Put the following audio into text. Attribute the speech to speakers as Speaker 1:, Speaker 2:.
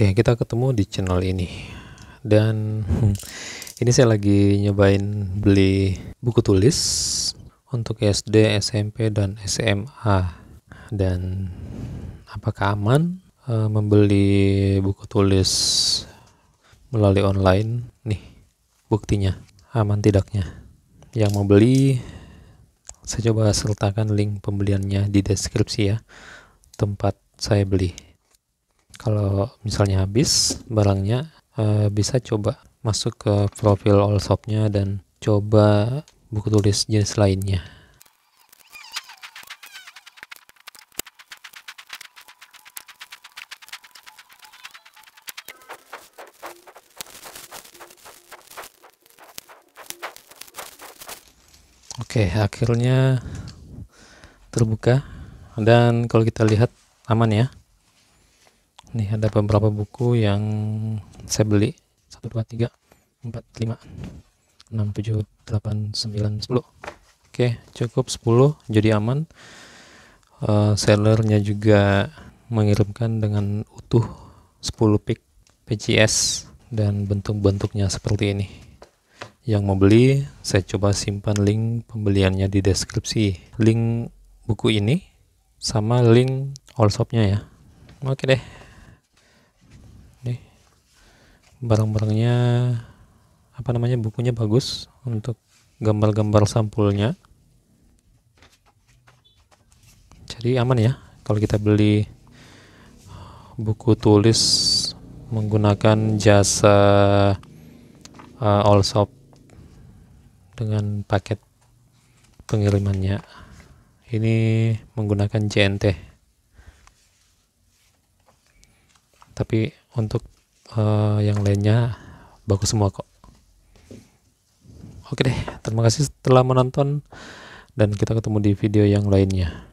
Speaker 1: Oke, kita ketemu di channel ini. Dan hmm, ini saya lagi nyobain beli buku tulis untuk SD, SMP, dan SMA. Dan apakah aman e, membeli buku tulis melalui online? Nih, buktinya aman tidaknya. Yang mau beli, saya coba sertakan link pembeliannya di deskripsi ya, tempat saya beli kalau misalnya habis barangnya uh, bisa coba masuk ke profil all shopnya dan coba buku tulis jenis lainnya Oke, okay, akhirnya terbuka dan kalau kita lihat aman ya nih ada beberapa buku yang saya beli 1, 2, 3, 4, 5 6, 7, 8, 9, 10 oke cukup 10 jadi aman uh, sellernya juga mengirimkan dengan utuh 10 pick PCS dan bentuk-bentuknya seperti ini yang mau beli saya coba simpan link pembeliannya di deskripsi link buku ini sama link all shopnya ya oke deh barang-barangnya apa namanya bukunya bagus untuk gambar-gambar sampulnya jadi aman ya kalau kita beli buku tulis menggunakan jasa uh, all shop dengan paket pengirimannya ini menggunakan JNT tapi untuk uh, yang lainnya bagus semua kok oke deh terima kasih telah menonton dan kita ketemu di video yang lainnya